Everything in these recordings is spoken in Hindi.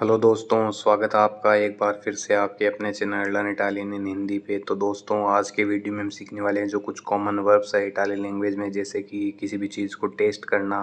हेलो दोस्तों स्वागत है आपका एक बार फिर से आपके अपने channel learn Italian in Hindi पे तो दोस्तों आज के वीडियो में हम सीखने वाले हैं जो कुछ कॉमन वर्ब्स है इटालियन लैंग्वेज में जैसे कि किसी भी चीज़ को टेस्ट करना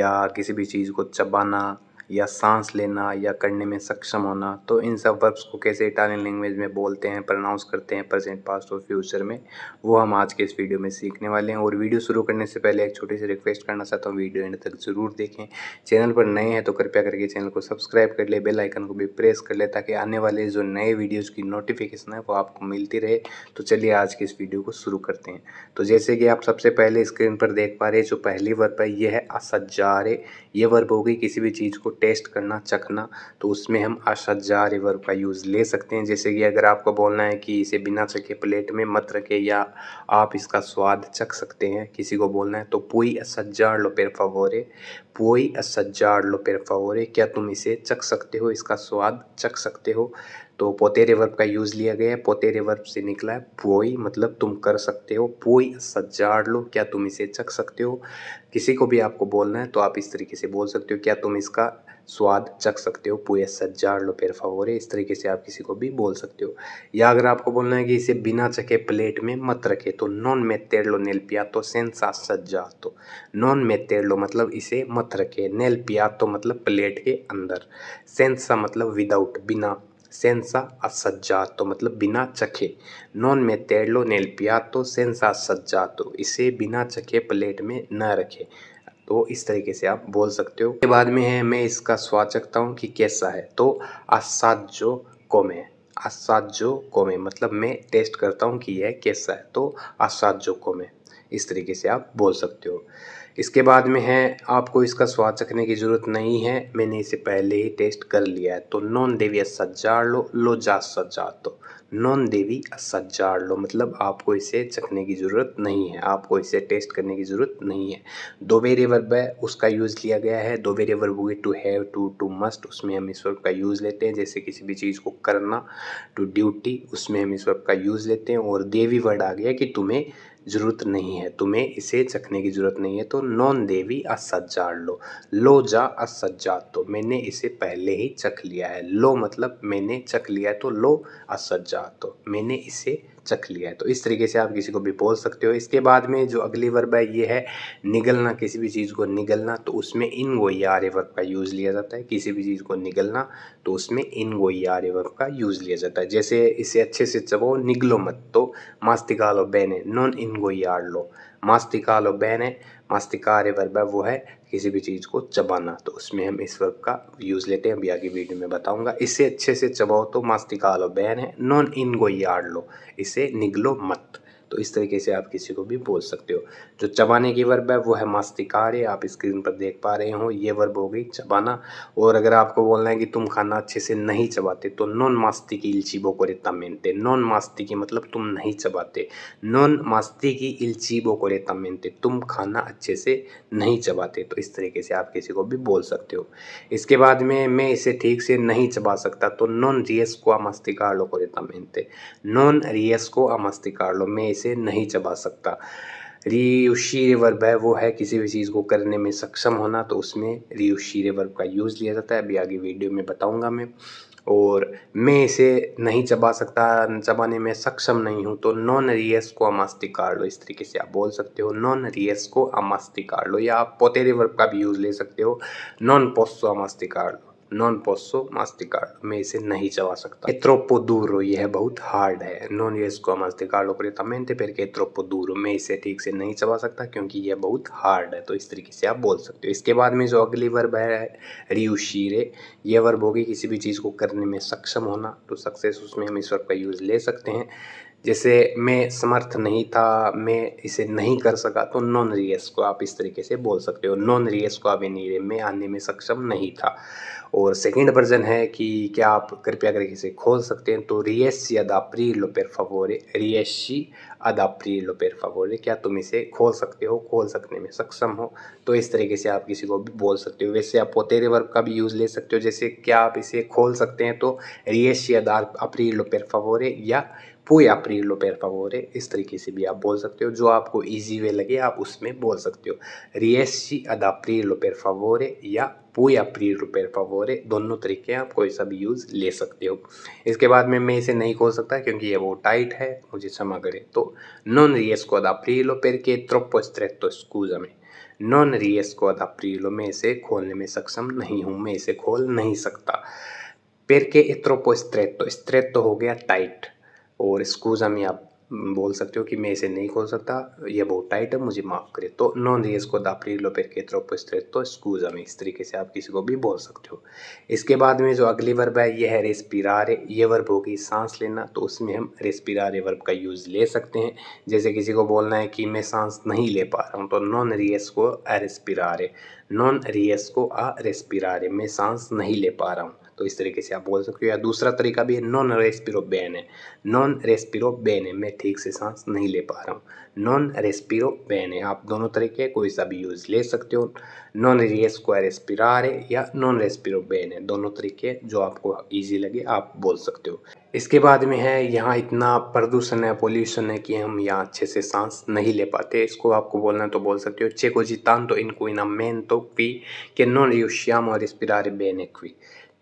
या किसी भी चीज़ को चबाना या सांस लेना या करने में सक्षम होना तो इन सब वर्ब्स को कैसे इटालियन लैंग्वेज में बोलते हैं प्रनाउंस करते हैं प्रेजेंट पास्ट और फ्यूचर में वो हम आज के इस वीडियो में सीखने वाले हैं और वीडियो शुरू करने से पहले एक छोटी सी रिक्वेस्ट करना चाहता हूँ वीडियो एंड तक ज़रूर देखें चैनल पर नए हैं तो कृपया करके चैनल को सब्सक्राइब कर ले बेलाइकन को भी प्रेस कर ले ताकि आने वाले जो नए वीडियोज़ की नोटिफिकेशन है वो आपको मिलती रहे तो चलिए आज के इस वीडियो को शुरू करते हैं तो जैसे कि आप सबसे पहले स्क्रीन पर देख पा रहे जो पहली वर्ब है ये है असज्जारे ये वर्ब होगी किसी भी चीज़ को टेस्ट करना चखना तो उसमें हम अशज्जा रिवर का यूज़ ले सकते हैं जैसे कि अगर आपको बोलना है कि इसे बिना चखे प्लेट में मत रखे या आप इसका स्वाद चख सकते हैं किसी को बोलना है तो पोई असज्जार लो पेर फवोरे पोई असज्जार लो पेर फवोरे क्या तुम इसे चख सकते हो इसका स्वाद चख सकते हो तो पोतेरे रिवर्ब का यूज़ लिया गया है पोतेरे रिवर्ब से निकला है पोई मतलब तुम कर सकते हो पोई सज्जाड़ लो क्या तुम इसे चख सकते हो किसी को भी आपको बोलना है तो आप इस तरीके से बोल सकते हो क्या तुम इसका स्वाद चख सकते हो पोए सज्जाड़ लो पेर फावोरे इस तरीके से आप किसी को भी बोल सकते हो या अगर आपको बोलना है कि इसे बिना चखे प्लेट में मत रखे तो नॉन में तेर लो नेल पिया तो सेंसा सज्जा तो नॉन में तेर लो मतलब इसे मत रखे नेल पिया तो मतलब प्लेट के अंदर सेंसा मतलब विदाउट बिना असज्जा तो मतलब बिना चखे नॉन में मेतेरलो नेल तो सेंसा तो इसे बिना चखे प्लेट में न रखे तो इस तरीके से आप बोल सकते हो के बाद में है मैं इसका स्वाद चखता हूँ कि कैसा है तो असाजो कोमे आसाजो कोमे मतलब मैं टेस्ट करता हूँ कि यह कैसा है तो आसाजो कोमे इस तरीके से आप बोल सकते हो इसके बाद में है आपको इसका स्वाद चखने की ज़रूरत नहीं है मैंने इसे पहले ही टेस्ट कर लिया है तो नॉन देवी सज्जा लो लो जा सज्जा तो नॉन देवी सज्जाड़ लो मतलब आपको इसे चखने की ज़रूरत नहीं है आपको इसे टेस्ट करने की ज़रूरत नहीं है दोबे वर्ब है उसका यूज़ लिया गया है दोबे वर्ब हुए to have to to must उसमें हम इस वर्ब का यूज़ लेते हैं जैसे किसी भी चीज़ को करना टू ड्यूटी उसमें हम इस वर्ब का यूज़ लेते हैं और देवी वर्ड आ गया कि तुम्हें ज़रूरत नहीं है तुम्हें इसे चखने की ज़रूरत नहीं है तो नॉन देवी असज्जा लो लो जा असज्जा तो मैंने इसे पहले ही चख लिया है लो मतलब मैंने चख लिया है तो लो असज्जा तो मैंने इसे चख लिया है तो इस तरीके से आप किसी को भी बोल सकते हो इसके बाद में जो अगली वर्ब है ये है निगलना किसी भी चीज़ को निगलना तो उसमें इन आर वर्ब का यूज़ लिया जाता है किसी भी चीज़ को निगलना तो उसमें इन आर वर्ब का यूज़ लिया जाता है जैसे इसे अच्छे से चबो निगलो मत तो मास्तिका लो बहने नॉन इन आर लो मास्तिका बैन है मास्तिका रे वर्ब है वो है किसी भी चीज़ को चबाना तो उसमें हम इस वर्ब का यूज़ लेते हैं अभी आगे वीडियो में बताऊंगा इसे अच्छे से चबाओ तो मास्तिका लो बैन है नॉन इन गो यार्ड लो इसे निगलो मत तो इस तरीके से आप किसी को भी बोल सकते हो जो चबाने की वर्ब है वो है मास्तिकारे आप स्क्रीन पर देख पा रहे हो ये वर्ब हो गई चबाना और अगर आपको बोलना है कि तुम खाना अच्छे से नहीं चबाते तो नॉन मास्ती की इल्चीबो को रेता मेनते नॉन मास्ती की मतलब तुम नहीं चबाते नॉन मास्ती की इल्चीबो को रेता मेनते तुम खाना अच्छे से नहीं चबाते तो इस तरीके से आप किसी को भी बोल सकते हो इसके बाद में मैं इसे ठीक से नहीं चबा सकता तो नॉन रियस को अमस्तिकार लो को रेता मेनते नॉन रियस को अमस्तिकार लो मैं से नहीं चबा सकता रियुशी वर्ब है वो है किसी भी चीज़ को करने में सक्षम होना तो उसमें रियुशी वर्ब का यूज़ लिया जाता है अभी आगे वीडियो में बताऊंगा मैं और मैं इसे नहीं चबा सकता चबाने में सक्षम नहीं हूँ तो नॉन रियस को अमास्तिकार लो इस तरीके से आप बोल सकते हो नॉन रियस को अमास्तिकार लो या आप पोतेरे वर्ग का भी यूज़ ले सकते हो नॉन पोस्टो अमास्तिकार लो नॉन पोस्ो मास्टिकार्ड मैं इसे नहीं चबा सकता एत्रोपो दूर यह बहुत हार्ड है नॉन येस्को मास्टिकार्ड correttamente फिर के troppo duro मैं इसे ठीक से नहीं चबा सकता क्योंकि यह बहुत हार्ड है तो इस तरीके से आप बोल सकते हो इसके बाद में जो अगली वर्ब है रियुशीरे यह वर्ब होगी किसी भी चीज़ को करने में सक्षम होना तो सक्सेस उसमें हम इस वर्ब का यूज़ ले सकते हैं जैसे मैं समर्थ नहीं था मैं इसे नहीं कर सका तो नॉन रियस को आप इस तरीके से बोल सकते हो नॉन रियस को अवेनीरे में आने में सक्षम नहीं था और सेकंड वर्जन है कि क्या आप कृपया करके इसे खोल सकते हैं तो रियसी अदा प्री लोपेर फवोरे रियसी अदा प्री फवोरे क्या तुम इसे खोल सकते हो खोल सकने में सक्षम हो तो इस तरीके से आप किसी को भी बोल सकते हो वैसे आप पोतेरे वर्ग का भी यूज़ ले सकते हो जैसे क्या आप इसे खोल सकते हैं तो रियसी अदा अप्री लोपेर फवोरे या पुई अपरीलो पेर फावोरे इस तरीके से भी आप बोल सकते हो जो आपको इजी वे लगे आप उसमें बोल सकते हो रियसी अदा अपरीलो पेर फावोरे या पुई अपरीलो पेर फावोरे दोनों तरीके आप कोई सा भी यूज़ ले सकते हो इसके बाद में मैं इसे नहीं खोल सकता क्योंकि ये वो टाइट है मुझे क्षमा करें तो नॉन रियस को अदा अपरीलो पेर के त्रोपो स्त्रो स्कूज में नॉन रियस को अद लो मैं इसे खोलने में सक्षम नहीं हूँ मैं इसे खोल नहीं सकता पेर के एत्रोपो स्त्रेतो स्त्रेतो हो गया टाइट और स्कूज़ा में आप बोल सकते हो कि मैं इसे नहीं खोल सकता यह बहुत टाइट है मुझे माफ़ करिए तो नॉन रियस को दापरी पर के त्रोपो स्त्रेत तो स्कूजा में इस तरीके से आप किसी को भी बोल सकते हो इसके बाद में जो अगली वर्ब है यह है रेस्पिरारे ये वर्ब होगी सांस लेना तो उसमें हम रेस्पिरारे वर्ब का यूज़ ले सकते हैं जैसे किसी को बोलना है कि मैं सांस नहीं ले पा रहा हूँ तो नॉन रियस को अरेस्पिरारे नॉन रियस को अरेस्पिरारे मैं सांस नहीं ले पा रहा हूँ तो इस तरीके से आप बोल सकते हो या दूसरा तरीका भी है नॉन रेस्पिरो बेने नॉन रेस्पिरो बेने मैं ठीक से सांस नहीं ले पा रहा हूँ नॉन रेस्पिरो बेने आप दोनों तरीके कोई सा भी यूज़ ले सकते हो नॉन रियस्को रेस्पिरारे या नॉन रेस्पिरो बेने दोनों तरीके जो आपको ईजी लगे आप बोल सकते हो इसके बाद में है यहाँ इतना प्रदूषण है पोल्यूशन है कि हम यहाँ अच्छे से सांस नहीं ले पाते इसको आपको बोलना तो बोल सकते हो चेको तो इनको इना मेन तो aumento के नॉन non श्याम और रेस्पिरारे बेन क्वी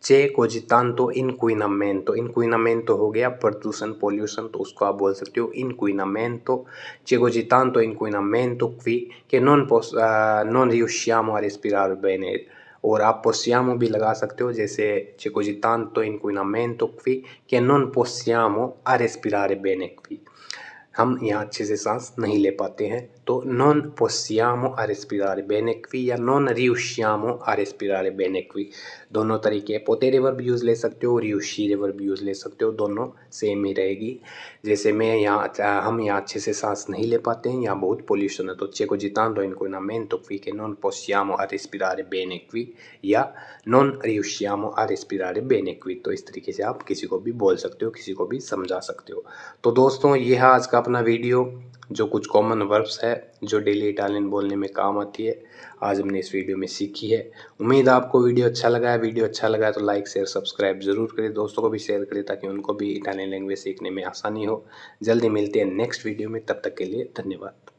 चे कोजितान तो इनक्विनामेन तो इनक्विनामेन तो हो गया प्रदूषण पोल्यूशन तो उसको आप बोल सकते हो इनक्विनामेन तो चेकोजितान तो इनक्विनामेन तो क्वी के नॉन पोस नॉन रियूशियाम और स्पिरार बेनेर और आप पोस्यामो भी लगा सकते हो जैसे जितान तो इनक्विनामेन तो क्वी के नॉन पोस्यामो आर एस्पिरार बेनेक्वी हम यहाँ अच्छे से सांस नहीं ले पाते हैं detto non possiamo a respirare bene qui या non riusciamo a respirare bene qui दोनों तरीके पोतेरे वर्ब यूज़ ले सकते हो रियूशीरे वर्ब यूज़ ले सकते हो दोनों सेम ही रहेगी जैसे मैं यहाँ हम यहाँ अच्छे से सांस नहीं ले पाते हैं यहाँ बहुत पोल्यूशन है तो चे को जितान in cui lamento qui che non possiamo a respirare bene qui या non riusciamo a respirare bene qui तो इस तरीके से आप किसी को भी बोल सकते हो किसी को भी समझा सकते हो तो दोस्तों ये है आज का अपना वीडियो जो कुछ कॉमन वर्ब्स है जो डेली इटालियन बोलने में काम आती है आज हमने इस वीडियो में सीखी है उम्मीद आपको वीडियो अच्छा लगा है वीडियो अच्छा लगा है तो लाइक शेयर सब्सक्राइब जरूर करें दोस्तों को भी शेयर करें ताकि उनको भी इटालियन लैंग्वेज सीखने में आसानी हो जल्दी मिलते हैं नेक्स्ट वीडियो में तब तक के लिए धन्यवाद